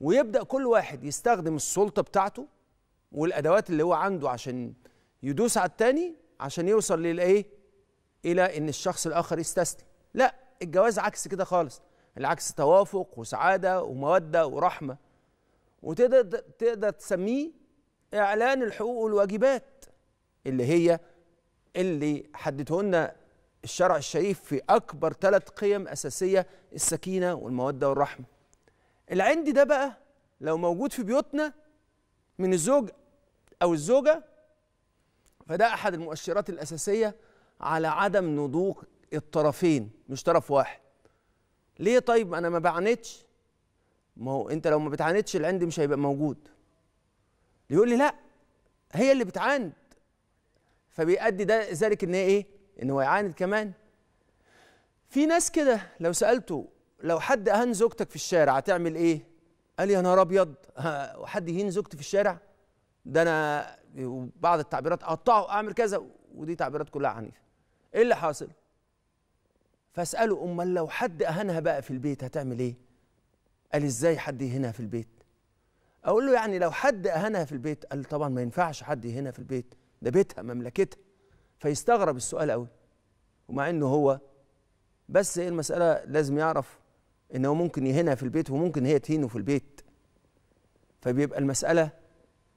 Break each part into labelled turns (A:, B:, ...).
A: ويبدا كل واحد يستخدم السلطه بتاعته والادوات اللي هو عنده عشان يدوس على التاني عشان يوصل للايه الى ان الشخص الاخر يستسلم لا الجواز عكس كده خالص العكس توافق وسعاده وموده ورحمه وتقدر تقدر تسميه اعلان الحقوق والواجبات اللي هي اللي حدته لنا الشرع الشريف في اكبر ثلاث قيم اساسيه السكينه والموده والرحمه العند ده بقى لو موجود في بيوتنا من الزوج أو الزوجة فده أحد المؤشرات الأساسية على عدم نضوج الطرفين مش طرف واحد ليه طيب أنا ما بعاندش ما هو أنت لو ما بتعاندش العند مش هيبقى موجود يقول لي لا هي اللي بتعاند فبيؤدي ده ذلك ان هي ايه ان هو يعاند كمان في ناس كده لو سالته لو حد اهان زوجتك في الشارع هتعمل ايه قال يا نهار ابيض وحد يهين زوجتي في الشارع ده انا وبعض التعبيرات اقطعه اعمل كذا ودي تعبيرات كلها عنيفه ايه اللي حاصل فاساله امال لو حد اهانها بقى في البيت هتعمل ايه قال ازاي حد يهينها في البيت اقول له يعني لو حد اهانها في البيت قال طبعا ما ينفعش حد يهينها في البيت ده بيتها مملكتها فيستغرب السؤال قوي ومع انه هو بس ايه المساله لازم يعرف ان هو ممكن يهينها في البيت وممكن هي تهينه في البيت فبيبقى المساله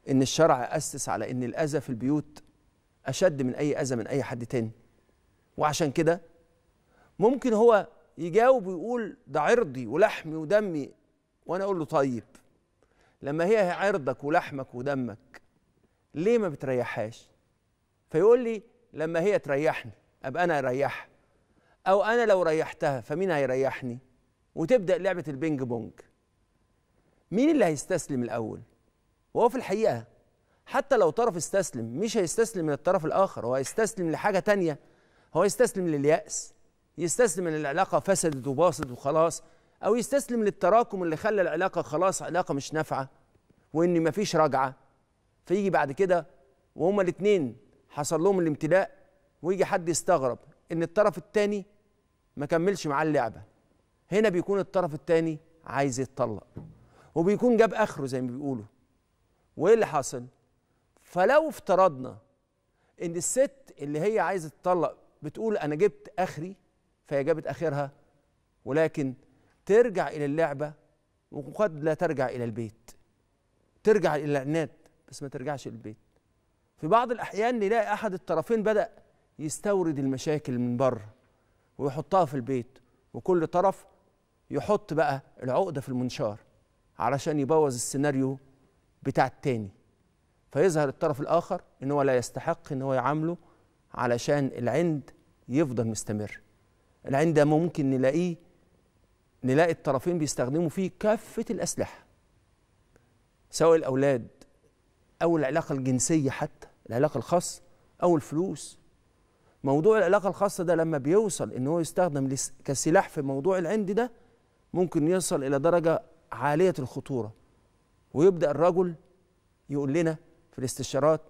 A: ان الشرع اسس على ان الاذى في البيوت اشد من اي اذى من اي حد تاني وعشان كده ممكن هو يجاوب ويقول ده عرضي ولحمي ودمي وانا اقول له طيب لما هي عرضك ولحمك ودمك ليه ما بتريحهاش فيقول لي لما هي تريحني ابقى انا اريحها او انا لو ريحتها فمين هيريحني وتبدا لعبه البينج بونج مين اللي هيستسلم الاول وهو في الحقيقه حتى لو طرف استسلم مش هيستسلم من الطرف الاخر هو هيستسلم لحاجه تانية هو يستسلم للياس يستسلم ان العلاقه فسدت وباصت وخلاص او يستسلم للتراكم اللي خلى العلاقه خلاص علاقه مش نافعه وان مفيش رجعه فيجي بعد كده وهما الاثنين حصل لهم الامتلاء ويجي حد يستغرب ان الطرف الثاني ما كملش معاه اللعبه هنا بيكون الطرف الثاني عايز يتطلق وبيكون جاب اخره زي ما بيقولوا وايه اللي حاصل فلو افترضنا ان الست اللي هي عايزه تطلق بتقول انا جبت اخري فهي جابت اخرها ولكن ترجع الى اللعبه وقد لا ترجع الى البيت ترجع الى العناد بس ما ترجعش للبيت في بعض الاحيان نلاقي احد الطرفين بدا يستورد المشاكل من بره ويحطها في البيت وكل طرف يحط بقى العقده في المنشار علشان يبوظ السيناريو بتاع التاني فيظهر الطرف الاخر ان هو لا يستحق ان هو يعامله علشان العند يفضل مستمر العند ده ممكن نلاقيه نلاقي الطرفين بيستخدموا فيه كافه الاسلحه سواء الاولاد او العلاقه الجنسيه حتى العلاقه الخاصه او الفلوس موضوع العلاقه الخاصه ده لما بيوصل ان هو يستخدم كسلاح في موضوع العند ده ممكن يصل الى درجه عاليه الخطوره ويبدا الرجل يقول لنا في الاستشارات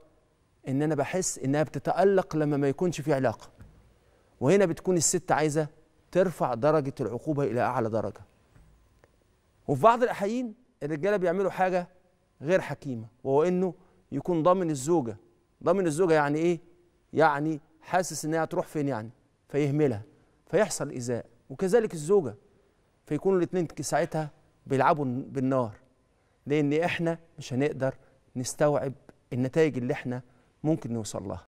A: ان انا بحس انها بتتالق لما ما يكونش في علاقه وهنا بتكون الست عايزه ترفع درجه العقوبه الى اعلى درجه وفي بعض الاحيان الرجاله بيعملوا حاجه غير حكيمه وهو انه يكون ضامن الزوجه ضامن الزوجه يعني ايه يعني حاسس انها هتروح فين يعني فيهملها فيحصل ايذاء وكذلك الزوجه فيكونوا الاثنين ساعتها بيلعبوا بالنار لان احنا مش هنقدر نستوعب النتائج اللي احنا ممكن نوصل لها